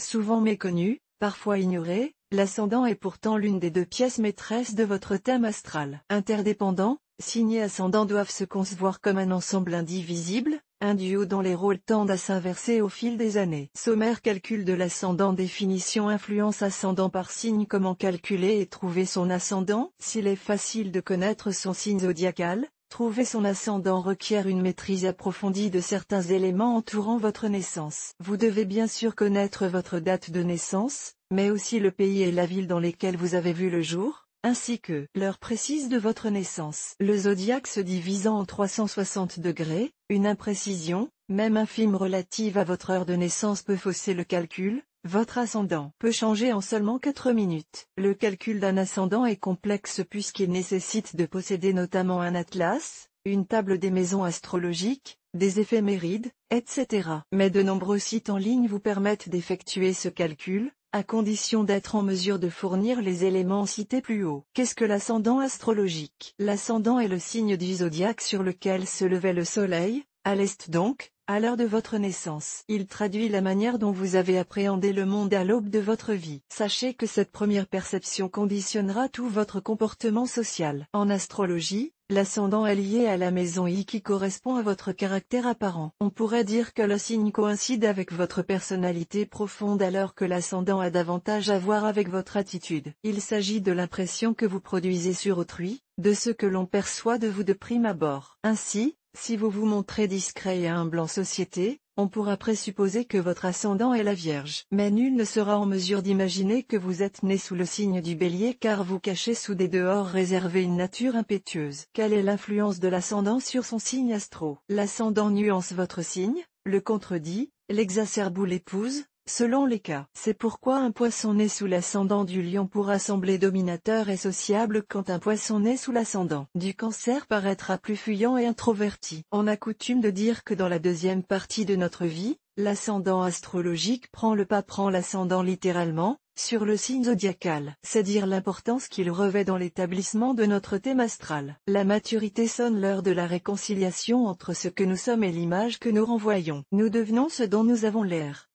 Souvent méconnu, parfois ignoré, l'ascendant est pourtant l'une des deux pièces maîtresses de votre thème astral. Interdépendants, et ascendant doivent se concevoir comme un ensemble indivisible, un duo dont les rôles tendent à s'inverser au fil des années. Sommaire calcul de l'ascendant Définition influence ascendant par signe Comment calculer et trouver son ascendant S'il est facile de connaître son signe zodiacal, Trouver son ascendant requiert une maîtrise approfondie de certains éléments entourant votre naissance. Vous devez bien sûr connaître votre date de naissance, mais aussi le pays et la ville dans lesquels vous avez vu le jour, ainsi que l'heure précise de votre naissance. Le zodiaque se divisant en 360 degrés, une imprécision, même infime relative à votre heure de naissance peut fausser le calcul, votre ascendant peut changer en seulement 4 minutes. Le calcul d'un ascendant est complexe puisqu'il nécessite de posséder notamment un atlas, une table des maisons astrologiques, des éphémérides, etc. Mais de nombreux sites en ligne vous permettent d'effectuer ce calcul, à condition d'être en mesure de fournir les éléments cités plus haut. Qu'est-ce que l'ascendant astrologique L'ascendant est le signe du zodiaque sur lequel se levait le soleil, à l'est donc, à l'heure de votre naissance. Il traduit la manière dont vous avez appréhendé le monde à l'aube de votre vie. Sachez que cette première perception conditionnera tout votre comportement social. En astrologie, L'ascendant est lié à la maison I qui correspond à votre caractère apparent. On pourrait dire que le signe coïncide avec votre personnalité profonde alors que l'ascendant a davantage à voir avec votre attitude. Il s'agit de l'impression que vous produisez sur autrui, de ce que l'on perçoit de vous de prime abord. Ainsi, si vous vous montrez discret et humble en société, on pourra présupposer que votre ascendant est la Vierge. Mais nul ne sera en mesure d'imaginer que vous êtes né sous le signe du bélier car vous cachez sous des dehors réservés une nature impétueuse. Quelle est l'influence de l'ascendant sur son signe astro L'ascendant nuance votre signe, le contredit, l'exacerbe ou l'épouse, selon les cas. C'est pourquoi un poisson né sous l'ascendant du lion pourra sembler dominateur et sociable quand un poisson né sous l'ascendant du cancer paraîtra plus fuyant et introverti. On a coutume de dire que dans la deuxième partie de notre vie, l'ascendant astrologique prend le pas prend l'ascendant littéralement, sur le signe zodiacal, c'est dire l'importance qu'il revêt dans l'établissement de notre thème astral. La maturité sonne l'heure de la réconciliation entre ce que nous sommes et l'image que nous renvoyons. Nous devenons ce dont nous avons l'air.